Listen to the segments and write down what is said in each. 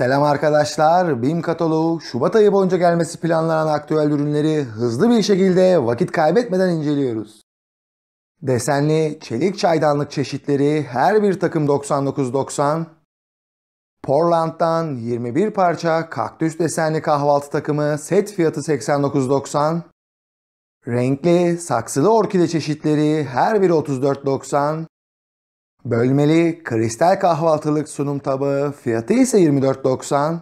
Selam arkadaşlar. BİM kataloğu Şubat ayı boyunca gelmesi planlanan aktüel ürünleri hızlı bir şekilde vakit kaybetmeden inceliyoruz. Desenli çelik çaydanlık çeşitleri her bir takım 99.90. Portland'dan 21 parça kaktüs desenli kahvaltı takımı set fiyatı 89.90. Renkli saksılı orkide çeşitleri her biri 34.90. Bölmeli kristal kahvaltılık sunum tabağı fiyatı ise 24.90.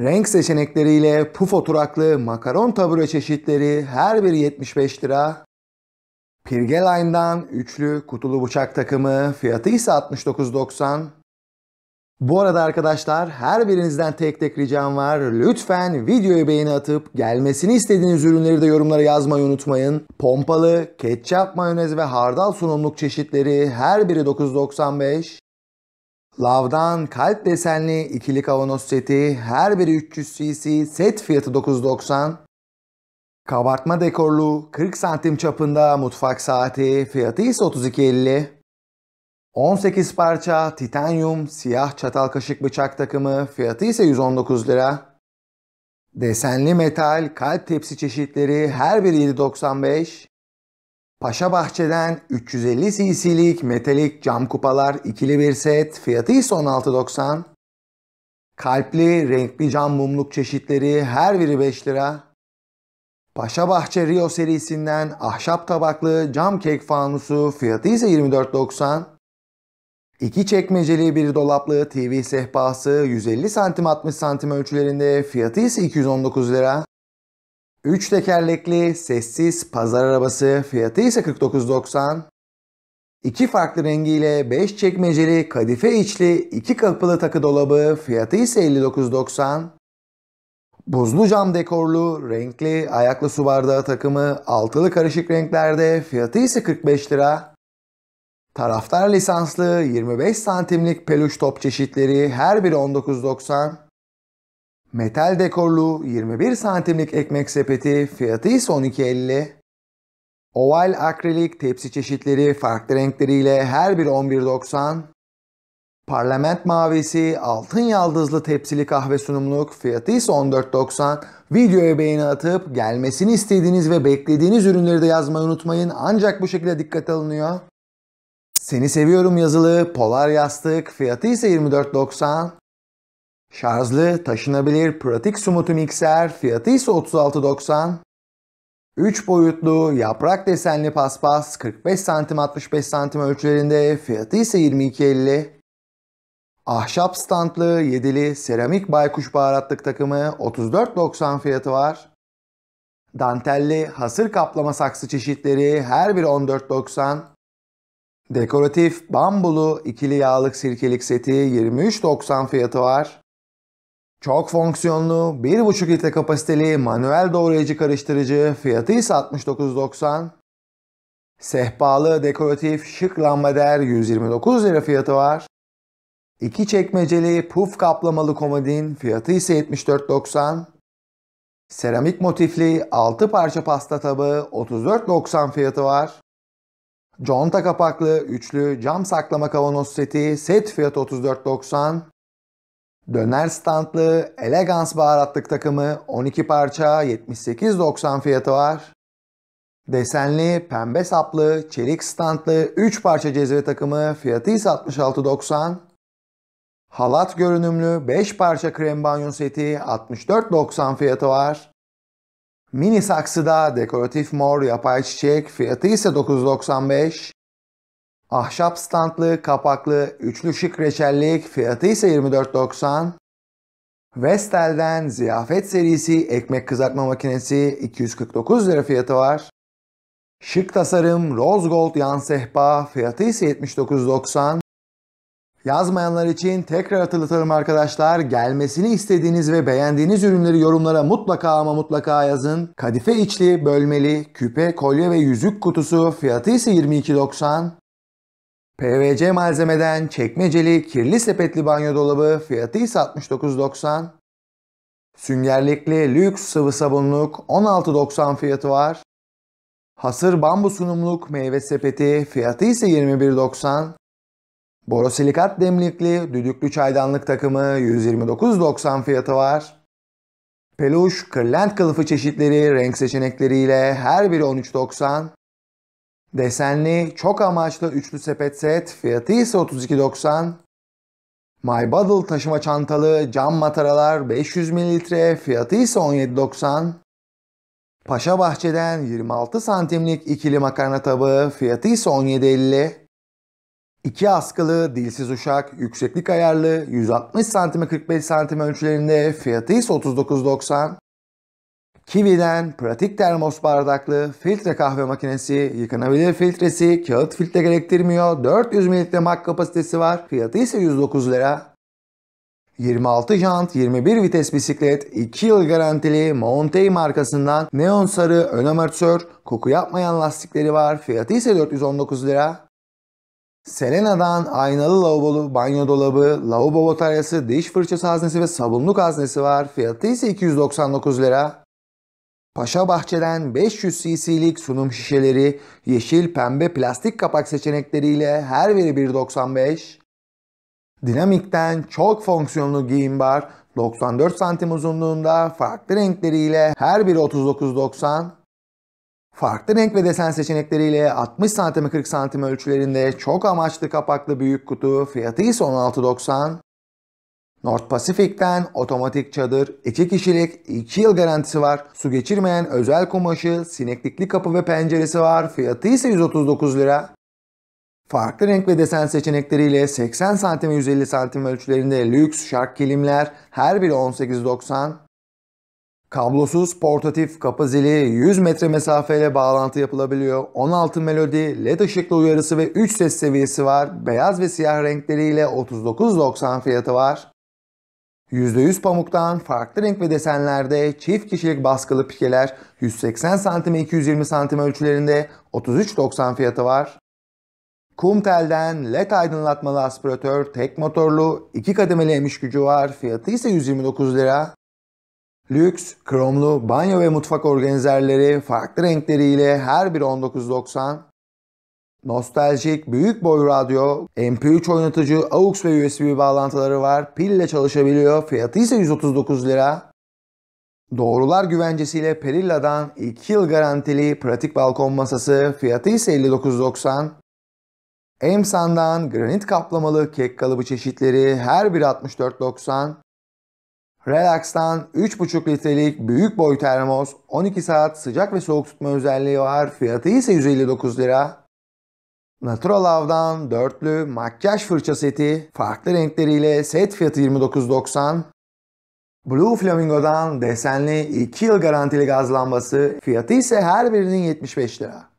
Renk seçenekleriyle puf oturaklı makaron tabure çeşitleri her biri 75 lira. Pirgeline'dan üçlü kutulu bıçak takımı fiyatı ise 69.90. Bu arada arkadaşlar her birinizden tek tek ricam var. Lütfen videoya beğeni atıp gelmesini istediğiniz ürünleri de yorumlara yazmayı unutmayın. Pompalı, ketçap, mayonez ve hardal sunumluk çeşitleri her biri 9.95. Lavdan kalp desenli ikili kavanoz seti her biri 300 cc set fiyatı 9.90. Kabartma dekorlu 40 santim çapında mutfak saati fiyatı ise 32.50. 18 parça titanyum siyah çatal kaşık bıçak takımı fiyatı ise 119 lira. Desenli metal kalp tepsi çeşitleri her biri 7.95. Paşa Bahçe'den 350 cc'lik metalik cam kupalar ikili bir set fiyatı ise 16.90. Kalpli renkli cam mumluk çeşitleri her biri 5 lira. Paşa Bahçe Rio serisinden ahşap tabaklı cam kek fanusu fiyatı ise 24.90. İki çekmeceli bir dolaplı TV sehpası 150 santim 60 santim ölçülerinde fiyatı ise 219 lira. 3 tekerlekli sessiz pazar arabası fiyatı ise 49.90. İki farklı rengiyle 5 çekmeceli kadife içli 2 kapılı takı dolabı fiyatı ise 59.90. Buzlu cam dekorlu renkli ayaklı su bardağı takımı altılı karışık renklerde fiyatı ise 45 lira. Taraftar lisanslı 25 santimlik peluş top çeşitleri her biri 19.90. Metal dekorlu 21 santimlik ekmek sepeti fiyatı ise 12.50. Oval akrilik tepsi çeşitleri farklı renkleriyle her biri 11.90. Parlament mavisi altın yaldızlı tepsili kahve sunumluk fiyatı ise 14.90. Videoya beğeni atıp gelmesini istediğiniz ve beklediğiniz ürünleri de yazmayı unutmayın. Ancak bu şekilde dikkat alınıyor. Seni seviyorum yazılı polar yastık fiyatı ise 24.90. Şarjlı taşınabilir pratik sumutu mikser fiyatı ise 36.90. 3 boyutlu yaprak desenli paspas 45 cm 65 cm ölçülerinde fiyatı ise 22.50. Ahşap standlı yedili seramik baykuş baharatlık takımı 34.90 fiyatı var. Dantelli hasır kaplama saksı çeşitleri her biri 14.90. Dekoratif bambulu ikili yağlık sirkelik seti 23.90 fiyatı var. Çok fonksiyonlu 1.5 litre kapasiteli manuel doğrayıcı karıştırıcı fiyatı ise 69.90. Sehpalı dekoratif şık lambader 129 lira fiyatı var. İki çekmeceli puf kaplamalı komodin fiyatı ise 74.90. Seramik motifli 6 parça pasta tabağı 34.90 fiyatı var. Conta kapaklı üçlü cam saklama kavanoz seti set fiyatı 34.90. Döner standlı elegans baharatlık takımı 12 parça 78.90 fiyatı var. Desenli pembe saplı çelik standlı 3 parça cezve takımı fiyatı ise 66.90. Halat görünümlü 5 parça krem banyo seti 64.90 fiyatı var. Mini saksıda dekoratif mor yapay çiçek fiyatı ise 9.95. Ahşap standlı kapaklı üçlü şık reçellik fiyatı ise 24.90. Vestel'den ziyafet serisi ekmek kızartma makinesi 249 lira fiyatı var. Şık tasarım Rose Gold yan sehpa fiyatı ise 79.90. Yazmayanlar için tekrar hatırlatalım arkadaşlar. Gelmesini istediğiniz ve beğendiğiniz ürünleri yorumlara mutlaka ama mutlaka yazın. Kadife içli, bölmeli, küpe, kolye ve yüzük kutusu fiyatı ise 22.90. PVC malzemeden çekmeceli, kirli sepetli banyo dolabı fiyatı ise 69.90. Süngerlikli lüks sıvı sabunluk 16.90 fiyatı var. Hasır bambu sunumluk meyve sepeti fiyatı ise 21.90. Borosilikat demlikli düdüklü çaydanlık takımı 129.90 fiyatı var. Peluş, kırlent kılıfı çeşitleri, renk seçenekleriyle her biri 13.90. Desenli, çok amaçlı üçlü sepet set, fiyatı ise 32.90. My Bottle taşıma çantalı cam mataralar 500 ml, fiyatı ise 17.90. Paşa Bahçe'den 26 santimlik ikili makarna tabağı, fiyatı ise 17.50. 2 askılı, dilsiz uçak, yükseklik ayarlı, 160 cm 45 cm ölçülerinde, fiyatı ise 39.90. Kiwi'den pratik termos bardaklı filtre kahve makinesi, yıkanabilir filtresi, kağıt filtre gerektirmiyor, 400 ml mak kapasitesi var, fiyatı ise 109 lira. 26 jant, 21 vites bisiklet, 2 yıl garantili Montey markasından neon sarı ön amortisör, koku yapmayan lastikleri var, fiyatı ise 419 lira. Selena'dan aynalı lavabolu, banyo dolabı, lavabo bataryası, diş fırçası haznesi ve sabunluk haznesi var. Fiyatı ise 299 lira. Paşa Bahçe'den 500 cc'lik sunum şişeleri, yeşil, pembe plastik kapak seçenekleriyle her biri 1.95. Dinamik'ten çok fonksiyonlu giyim bar 94 santim uzunluğunda farklı renkleriyle her biri 39.90. Farklı renk ve desen seçenekleriyle 60 cm 40 cm ölçülerinde çok amaçlı kapaklı büyük kutu fiyatı ise 16.90. North Pacific'ten otomatik çadır, 2 kişilik, 2 yıl garantisi var. Su geçirmeyen özel kumaşı, sineklikli kapı ve penceresi var. Fiyatı ise 139 lira. Farklı renk ve desen seçenekleriyle 80 cm 150 cm ölçülerinde lüks şark kilimler her biri 18.90. Kablosuz portatif kapı zili 100 metre mesafeyle bağlantı yapılabiliyor. 16 melodi, led ışıklı uyarısı ve 3 ses seviyesi var. Beyaz ve siyah renkleriyle 39.90 fiyatı var. %100 pamuktan farklı renk ve desenlerde çift kişilik baskılı pikeler 180 cm 220 cm ölçülerinde 33.90 fiyatı var. Kumtel'den LED aydınlatmalı aspiratör tek motorlu 2 kademeli emiş gücü var. Fiyatı ise 129 lira. Lüks, kromlu banyo ve mutfak organizerleri farklı renkleriyle her bir 1990. Nostaljik, büyük boy radyo, MP3 oynatıcı, AUX ve USB bağlantıları var. Pil ile çalışabiliyor. Fiyatı ise 139 lira. Doğrular güvencesiyle Perilla'dan 2 yıl garantili pratik balkon masası. Fiyatı ise 59.90. Emsan'dan granit kaplamalı kek kalıbı çeşitleri her bir 64.90. Relax'tan 3,5 litrelik büyük boy termos 12 saat sıcak ve soğuk tutma özelliği var. Fiyatı ise 159 lira. Natural Love'dan dörtlü makyaj fırça seti farklı renkleriyle set fiyatı 29.90. Blue Flamingo'dan desenli 2 yıl garantili gaz lambası fiyatı ise her birinin 75 lira.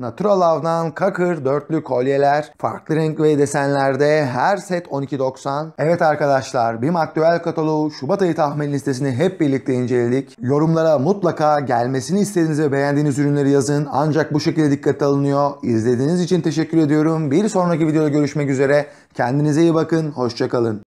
Naturalav'dan kakır dörtlü kolyeler, farklı renk ve desenlerde her set 12.90. Evet arkadaşlar BİM Aktüel Kataloğu Şubat ayı tahmin listesini hep birlikte inceledik. Yorumlara mutlaka gelmesini istediğiniz ve beğendiğiniz ürünleri yazın. Ancak bu şekilde dikkate alınıyor. İzlediğiniz için teşekkür ediyorum. Bir sonraki videoda görüşmek üzere. Kendinize iyi bakın. Hoşçakalın.